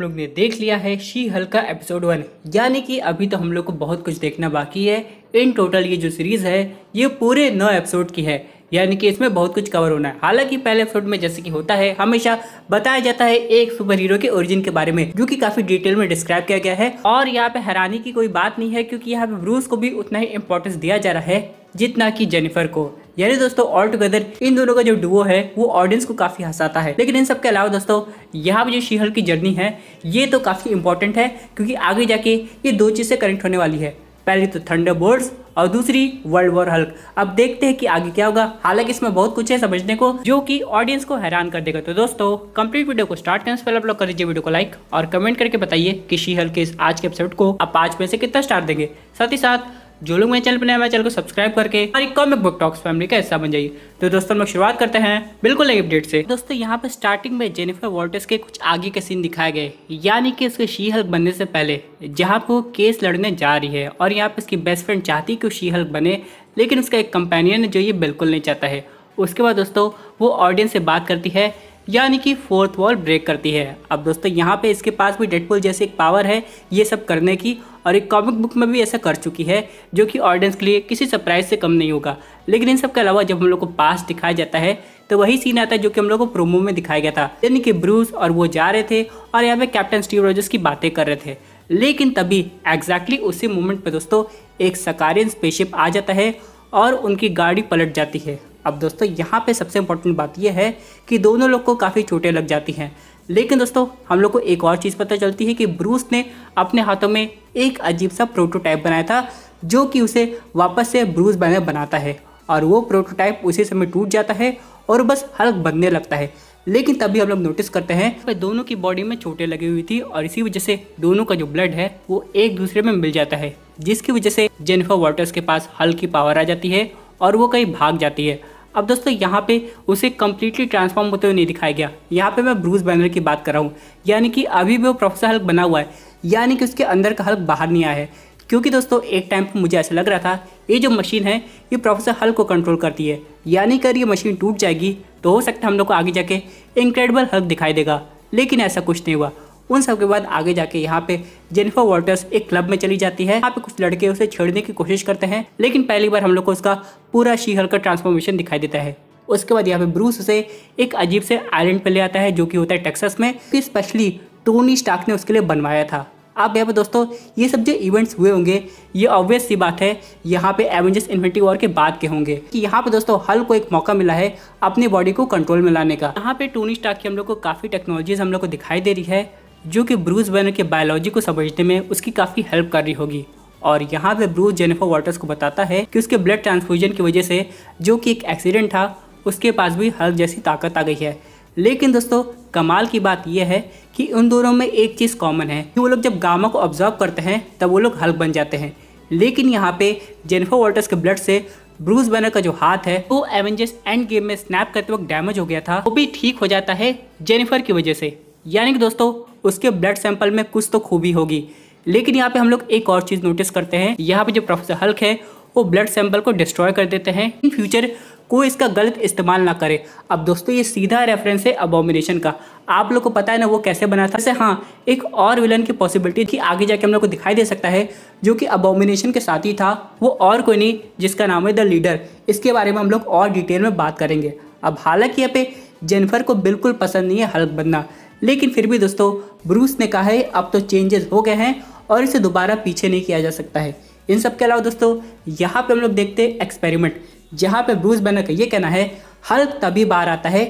लोग ने देख लिया है शी हल्का एपिसोड वन यानी कि अभी तो हम लोग को बहुत कुछ देखना बाकी है इन टोटल ये जो सीरीज़ है ये पूरे नौ एपिसोड की है यानी कि इसमें बहुत कुछ कवर होना है हालांकि पहले एपिसोड में जैसे कि होता है हमेशा बताया जाता है एक सुपर हीरो के ओरिजिन के बारे में जो कि काफी डिटेल में डिस्क्राइब किया गया है और यहाँ पे हैरानी की कोई बात नहीं है क्योंकि यहाँ पे ब्रूस को भी उतना ही इम्पोर्टेंस दिया जा रहा है जितना कि जेनिफर को यानी दोस्तों ऑल टुगेदर इन दोनों का जो डुओ है वो ऑडियंस को काफ़ी हंसाता है लेकिन इन सब के अलावा दोस्तों यहाँ पर जो शीहल की जर्नी है ये तो काफ़ी इंपॉर्टेंट है क्योंकि आगे जाके ये दो चीज़ें कनेक्ट होने वाली है पहली तो थंडर बोर्ड और दूसरी वर्ल्ड वॉर हल्क अब देखते हैं कि आगे क्या होगा हालांकि इसमें बहुत कुछ है समझने को जो कि ऑडियंस को हैरान कर देगा तो दोस्तों कंप्लीट वीडियो को स्टार्ट करने से पहले आप लोग कर दीजिए वीडियो को लाइक और कमेंट करके बताइए कि शी हल्क के इस आज के एपिसोड को आप पाँच में से कितना स्टार देंगे साथ ही साथ जो लोग मेरे चैनल पर नए हमारे चैनल को सब्सक्राइब करके हमारी कॉमिक बुक टॉक्स फैमिली का हिस्सा बन जाइए तो दोस्तों हम लोग शुरुआत करते हैं बिल्कुल नई अपडेट से दोस्तों यहाँ पर स्टार्टिंग में जेनिफर वॉल्टर्स के कुछ आगे के सीन दिखाए गए यानी कि उसके शी हल्क बनने से पहले जहाँ पर वो केस लड़ने जा रही है और यहाँ पर उसकी बेस्ट फ्रेंड चाहती कि वो शी हल्क बने लेकिन उसका एक कंपेनियन जो ये बिल्कुल नहीं चाहता है उसके बाद दोस्तों वो ऑडियंस से बात करती है यानी कि फोर्थ वॉल ब्रेक करती है अब दोस्तों यहाँ पे इसके पास भी डेडपुल जैसी एक पावर है ये सब करने की और एक कॉमिक बुक में भी ऐसा कर चुकी है जो कि ऑडियंस के लिए किसी सरप्राइज से कम नहीं होगा लेकिन इन सब के अलावा जब हम लोग को पास दिखाया जाता है तो वही सीन आता है जो कि हम लोग को प्रोमो में दिखाया गया था यानी कि ब्रूस और वो जा रहे थे और यहाँ पे कैप्टन स्टीव रोजर्स की बातें कर रहे थे लेकिन तभी एग्जैक्टली उसी मोमेंट पर दोस्तों एक सकारियन स्पेसशिप आ जाता है और उनकी गाड़ी पलट जाती है अब दोस्तों यहाँ पे सबसे इम्पोर्टेंट बात यह है कि दोनों लोग को काफ़ी चोटें लग जाती हैं लेकिन दोस्तों हम लोग को एक और चीज़ पता चलती है कि ब्रूस ने अपने हाथों में एक अजीब सा प्रोटोटाइप बनाया था जो कि उसे वापस से ब्रूस बैनर बनाता है और वो प्रोटोटाइप उसी समय टूट जाता है और बस हल्क बनने लगता है लेकिन तभी हम लोग नोटिस करते हैं दोनों की बॉडी में चोटें लगी हुई थी और इसी वजह से दोनों का जो ब्लड है वो एक दूसरे में मिल जाता है जिसकी वजह से जेनिफर वाटर्स के पास हल्की पावर आ जाती है और वो कहीं भाग जाती है अब दोस्तों यहाँ पे उसे कम्प्लीटली ट्रांसफॉर्म होते हुए नहीं दिखाया गया यहाँ पे मैं ब्रूस बैनर की बात कर रहा हूँ यानी कि अभी भी वो प्रोफेसर हल्क बना हुआ है यानी कि उसके अंदर का हल्क बाहर नहीं आया है क्योंकि दोस्तों एक टाइम पर मुझे ऐसा लग रहा था ये जो मशीन है ये प्रोफेसर हल्क को कंट्रोल करती है यानी अगर ये मशीन टूट जाएगी तो हो सकता है हम लोग को आगे जाके इनक्रेडिबल हल्क दिखाई देगा लेकिन ऐसा कुछ नहीं हुआ उन सब के बाद आगे जाके यहाँ पे जेनिफर वॉल्टर्स एक क्लब में चली जाती है यहाँ पे कुछ लड़के उसे छेड़ने की कोशिश करते हैं लेकिन पहली बार हम लोग को उसका पूरा शीहल का ट्रांसफॉर्मेशन दिखाई देता है उसके बाद यहाँ पे ब्रूस उसे एक अजीब से आइलैंड पे ले आता है जो कि होता है टेक्सास में फिर स्पेशली टोनी स्टार्क ने उसके लिए बनवाया था अब यहाँ पे दोस्तों ये सब जो इवेंट्स हुए होंगे ये ऑब्वियस सी बात है यहाँ पे एवेंजर्स इन्फिनिटी वॉर के बाद के होंगे कि यहाँ पे दोस्तों हल को एक मौका मिला है अपनी बॉडी को कंट्रोल में लाने का यहाँ पे टोनी स्टार्क की हम लोग को काफ़ी टेक्नोलॉजीज हम लोग को दिखाई दे रही है जो कि ब्रूस बैनर के बायोलॉजी को समझने में उसकी काफ़ी हेल्प कर रही होगी और यहाँ पे ब्रूस जेनिफर वाटर्स को बताता है कि उसके ब्लड ट्रांसफ्यूजन की वजह से जो कि एक एक्सीडेंट था उसके पास भी हल्क जैसी ताकत आ गई है लेकिन दोस्तों कमाल की बात यह है कि उन दोनों में एक चीज़ कॉमन है कि वो लोग जब गामा को ऑब्जर्व करते हैं तब वो लोग हल्क बन जाते हैं लेकिन यहाँ पे जेनिफर वाटर्स के ब्लड से ब्रूस बैनर का जो हाथ है वो एवेंजर्स एंड गेम में स्नैप करते वक्त डैमेज हो गया था वो भी ठीक हो जाता है जेनिफर की वजह से यानी कि दोस्तों उसके ब्लड सैंपल में कुछ तो खूबी होगी लेकिन यहाँ पे हम लोग एक और चीज़ नोटिस करते हैं यहाँ पे जो प्रोफेसर हल्क है वो ब्लड सैंपल को डिस्ट्रॉय कर देते हैं इन फ्यूचर कोई इसका गलत इस्तेमाल ना करे अब दोस्तों ये सीधा रेफरेंस है अबोमिनेशन का आप लोग को पता है ना वो कैसे बना था जैसे हाँ एक और विलन की पॉसिबिलिटी थी आगे जाके हम लोग को दिखाई दे सकता है जो कि अबोमिनेशन के साथ ही था वो और कोई नहीं जिसका नाम है द लीडर इसके बारे में हम लोग और डिटेल में बात करेंगे अब हालांकि यहाँ पे जेनिफर को बिल्कुल पसंद नहीं है हल्क बनना लेकिन फिर भी दोस्तों ब्रूस ने कहा है अब तो चेंजेस हो गए हैं और इसे दोबारा पीछे नहीं किया जा सकता है इन सब के अलावा दोस्तों यहाँ पे हम लोग देखते हैं एक्सपेरिमेंट जहाँ पे ब्रूस बनर का ये कहना है हल्क तभी बाहर आता है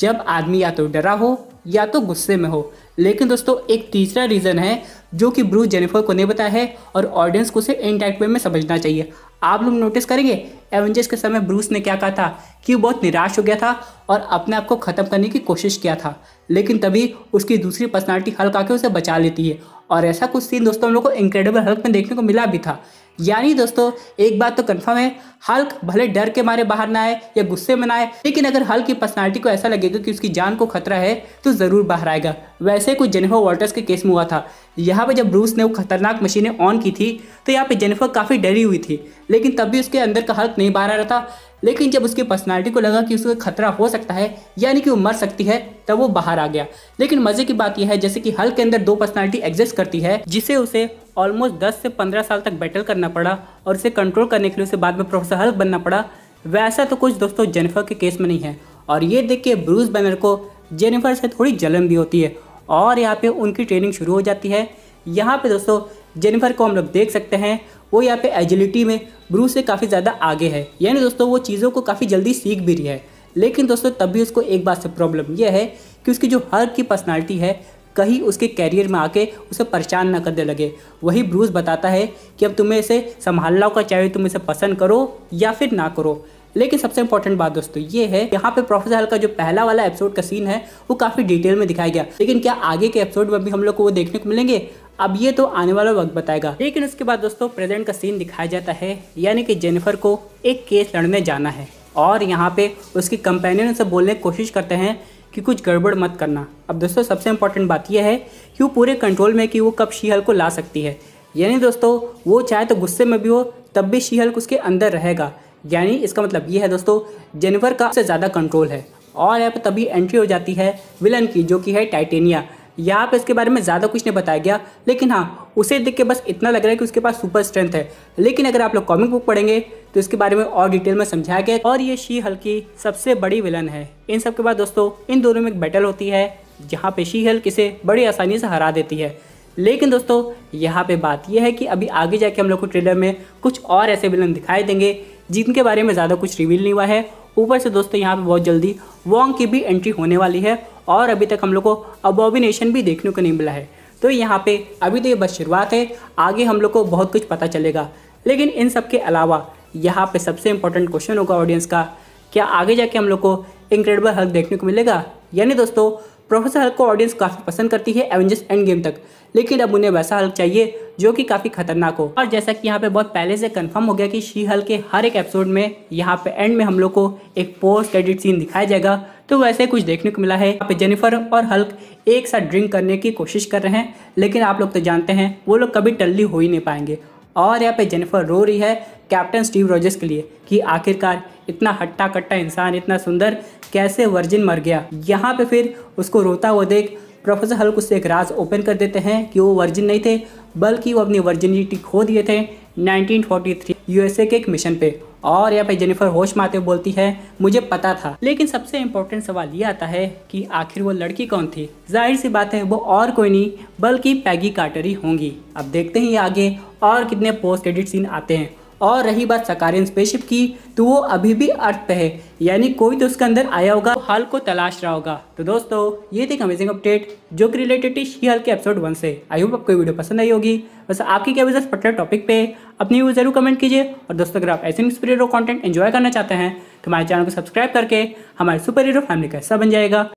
जब आदमी या तो डरा हो या तो गुस्से में हो लेकिन दोस्तों एक तीसरा रीज़न है जो कि ब्रूस जेनिफर को नहीं बताया है और ऑडियंस को उसे इनडायरेक्ट वे में समझना चाहिए आप लोग नोटिस करेंगे एवेंजर्स के समय ब्रूस ने क्या कहा था कि वो बहुत निराश हो गया था और अपने आप को ख़त्म करने की कोशिश किया था लेकिन तभी उसकी दूसरी पर्सनालिटी हल्क आके उसे बचा लेती है और ऐसा कुछ सीन दोस्तों हम लोग को इनक्रेडिबल हल्क में देखने को मिला भी था यानी दोस्तों एक बात तो कंफर्म है हल्क भले डर के मारे बाहर ना आए या गुस्से में ना आए लेकिन अगर हल्क की पर्सनालिटी को ऐसा लगेगा कि उसकी जान को खतरा है तो ज़रूर बाहर आएगा वैसे कुछ जेनिफर वॉल्टर्स के केस में हुआ था यहाँ पे जब ब्रूस ने वो खतरनाक मशीनें ऑन की थी तो यहाँ पे जेनिफर काफ़ी डरी हुई थी लेकिन तब भी उसके अंदर का हल्क नहीं बाहर आ रहा था लेकिन जब उसकी पर्सनैलिटी को लगा कि उसको खतरा हो सकता है यानी कि वो मर सकती है तब वो बाहर आ गया लेकिन मज़े की बात यह है जैसे कि हल्क के अंदर दो पर्सनैलिटी एग्जिस्ट करती है जिसे उसे ऑलमोस्ट 10 से 15 साल तक बैटल करना पड़ा और इसे कंट्रोल करने के लिए उसे बाद में प्रोफेसर हल्क बनना पड़ा वैसा तो कुछ दोस्तों जेनिफर के केस में नहीं है और ये देख के ब्रूस बैनर को जेनिफर से थोड़ी जलन भी होती है और यहाँ पे उनकी ट्रेनिंग शुरू हो जाती है यहाँ पे दोस्तों जेनिफर को हम लोग देख सकते हैं वो यहाँ पे एजिलिटी में ब्रूस से काफ़ी ज़्यादा आगे है यानी दोस्तों वो चीज़ों को काफ़ी जल्दी सीख भी रही है लेकिन दोस्तों तब भी उसको एक बात से प्रॉब्लम यह है कि उसकी जो हर की पर्सनैलिटी है कहीं उसके कैरियर में आके उसे परेशान न करने लगे वही ब्रूस बताता है कि अब तुम्हें इसे संभालना होगा चाहे तुम इसे पसंद करो या फिर ना करो लेकिन सबसे इंपॉर्टेंट बात दोस्तों ये है यहाँ पे प्रोफेसर हल का जो पहला वाला एपिसोड का सीन है वो काफ़ी डिटेल में दिखाया गया लेकिन क्या आगे के एपिसोड में भी हम लोग को वो देखने को मिलेंगे अब ये तो आने वाला वक्त बताएगा लेकिन उसके बाद दोस्तों प्रेजेंट का सीन दिखाया जाता है यानी कि जेनिफर को एक केस लड़ने जाना है और यहाँ पे उसकी कंपेनियन से बोलने की कोशिश करते हैं कि कुछ गड़बड़ मत करना अब दोस्तों सबसे इंपॉर्टेंट बात यह है कि वो पूरे कंट्रोल में कि वो कब शीहल को ला सकती है यानी दोस्तों वो चाहे तो गुस्से में भी हो तब भी शीहल उसके अंदर रहेगा यानी इसका मतलब ये है दोस्तों जेनिफर का सबसे ज़्यादा कंट्रोल है और यहाँ पर तभी एंट्री हो जाती है विलन की जो कि है टाइटेनिया यहाँ पे इसके बारे में ज़्यादा कुछ नहीं बताया गया लेकिन हाँ उसे देख के बस इतना लग रहा है कि उसके पास सुपर स्ट्रेंथ है लेकिन अगर आप लोग कॉमिक बुक पढ़ेंगे तो इसके बारे में और डिटेल में समझाया गया और ये शी हल की सबसे बड़ी विलन है इन सब के बाद दोस्तों इन दोनों में एक बैटल होती है जहाँ पे शी हल्क इसे बड़ी आसानी से हरा देती है लेकिन दोस्तों यहाँ पे बात यह है कि अभी आगे जाके हम लोग को ट्रेलर में कुछ और ऐसे विलन दिखाई देंगे जिनके बारे में ज़्यादा कुछ रिवील नहीं हुआ है ऊपर से दोस्तों यहाँ पे बहुत जल्दी वॉन्ग की भी एंट्री होने वाली है और अभी तक हम लोग को अबॉबिनेशन भी देखने को नहीं मिला है तो यहाँ पे अभी तो ये बस शुरुआत है आगे हम लोग को बहुत कुछ पता चलेगा लेकिन इन सब के अलावा यहाँ पे सबसे इम्पोर्टेंट क्वेश्चन होगा ऑडियंस का क्या आगे जाके हम लोग को इनक्रेडिबल हल्क देखने को मिलेगा यानी दोस्तों प्रोफेसर हल्क को ऑडियंस काफ़ी पसंद करती है एवेंजर्स एंड गेम तक लेकिन अब उन्हें वैसा हल्क चाहिए जो कि काफ़ी खतरनाक हो और जैसा कि यहाँ पे बहुत पहले से कंफर्म हो गया कि शी हल्क के हर एक एपिसोड में यहाँ पे एंड में हम लोग को एक पोस्ट क्रेडिट सीन दिखाया जाएगा तो वैसे कुछ देखने को मिला है यहाँ पे जेनिफर और हल्क एक साथ ड्रिंक करने की कोशिश कर रहे हैं लेकिन आप लोग तो जानते हैं वो लोग कभी टल्ली हो ही नहीं पाएंगे और यहाँ पे जेनिफर रो रही है कैप्टन स्टीव रॉजर्स के लिए कि आखिरकार इतना हट्टा कट्टा इंसान इतना सुंदर कैसे वर्जिन मर गया यहाँ पे फिर उसको रोता हुआ देख प्रोफेसर हल्क उससे एक राज ओपन कर देते हैं कि वो वर्जिन नहीं थे बल्कि वो अपनी वर्जिनिटी खो दिए थे 1943 यूएसए के एक मिशन पे और यहाँ पे जेनिफर होश माते बोलती है मुझे पता था लेकिन सबसे इम्पोर्टेंट सवाल ये आता है कि आखिर वो लड़की कौन थी जाहिर सी बात है वो और कोई नहीं बल्कि पैगी काटरी होंगी अब देखते हैं आगे और कितने पोस्ट क्रेडिट सीन आते हैं और रही बात सकारियन स्पेसशिप की तो वो अभी भी अर्थ पे है यानी कोई तो उसके अंदर आया होगा हल को तलाश रहा होगा तो दोस्तों ये थी अमेजिंग अपडेट जो कि रिलेटेड थी हल के एपिसोड वन से आई होप आपको वीडियो पसंद आई होगी बस आपकी क्या विजट पर्टिकुलर टॉपिक पे अपनी व्यू जरूर कमेंट कीजिए और दोस्तों अगर आप ऐसे में सुपर हीरो कॉन्टेंट एन्जॉय करना चाहते हैं तो हमारे चैनल को सब्सक्राइब करके हमारे सुपर हीरो फैमिली का हिस्सा बन जाएगा